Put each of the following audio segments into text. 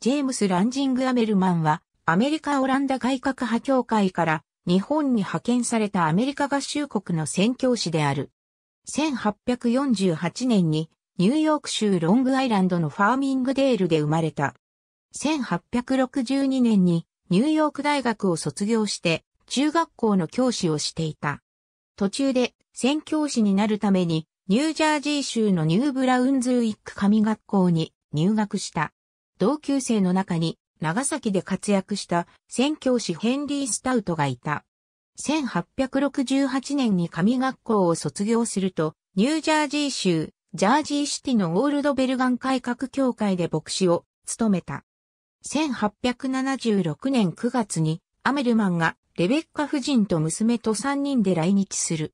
ジェームス・ランジング・アメルマンは、アメリカ・オランダ改革派協会から日本に派遣されたアメリカ合衆国の宣教師である。1848年にニューヨーク州ロングアイランドのファーミングデールで生まれた。1862年にニューヨーク大学を卒業して中学校の教師をしていた。途中で宣教師になるためにニュージャージー州のニューブラウンズウィック神学校に入学した。同級生の中に長崎で活躍した宣教師ヘンリー・スタウトがいた。1868年に神学校を卒業すると、ニュージャージー州、ジャージーシティのオールドベルガン改革協会で牧師を務めた。1876年9月にアメルマンがレベッカ夫人と娘と3人で来日する。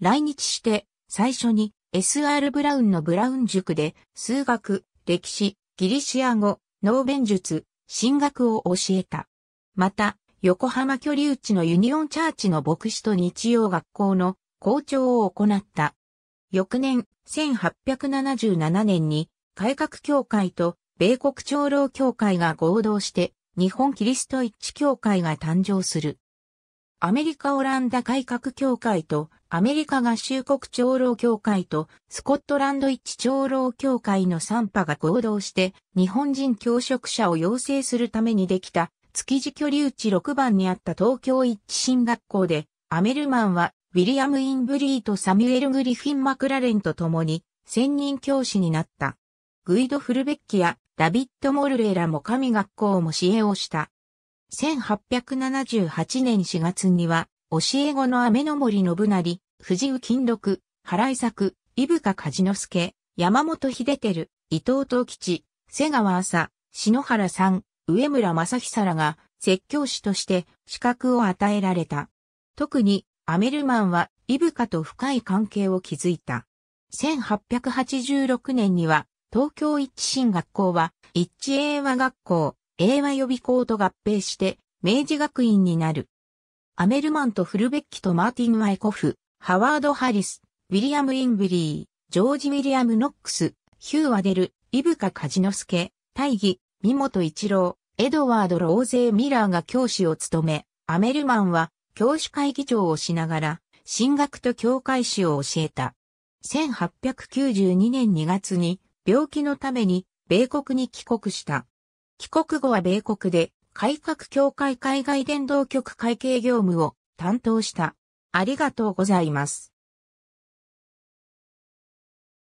来日して最初に SR ブラウンのブラウン塾で数学、歴史、ギリシア語、能弁術、神学を教えた。また、横浜居留地のユニオンチャーチの牧師と日曜学校の校長を行った。翌年、1877年に、改革協会と米国長老協会が合同して、日本キリスト一致協会が誕生する。アメリカ・オランダ改革協会と、アメリカ合衆国長老協会と、スコットランド一致長老協会の3派が合同して、日本人教職者を養成するためにできた、築地居留地6番にあった東京一致進学校で、アメルマンは、ウィリアム・インブリーとサミュエル・グリフィン・マクラレンと共に、専任教師になった。グイド・フルベッキや、ダビッド・モルレーらも神学校も支援をした。1878年4月には、教え子の雨の森信成、藤井金六、原井作、伊深梶之助、山本秀照、伊藤東吉、瀬川朝、篠原さん、上村正久らが、説教師として資格を与えられた。特に、アメルマンは、伊深と深い関係を築いた。1886年には、東京一新学校は、一英和学校、英和予備校と合併して、明治学院になる。アメルマンとフルベッキとマーティン・ワイコフ、ハワード・ハリス、ウィリアム・インブリー、ジョージ・ウィリアム・ノックス、ヒュー・ワデル、イブカ・カジノスケ、大義、三本一郎、エドワード・ローゼー・ミラーが教師を務め、アメルマンは教師会議長をしながら、進学と教会史を教えた。1892年2月に病気のために米国に帰国した。帰国後は米国で、改革協会海外伝道局会計業務を担当した。ありがとうございます。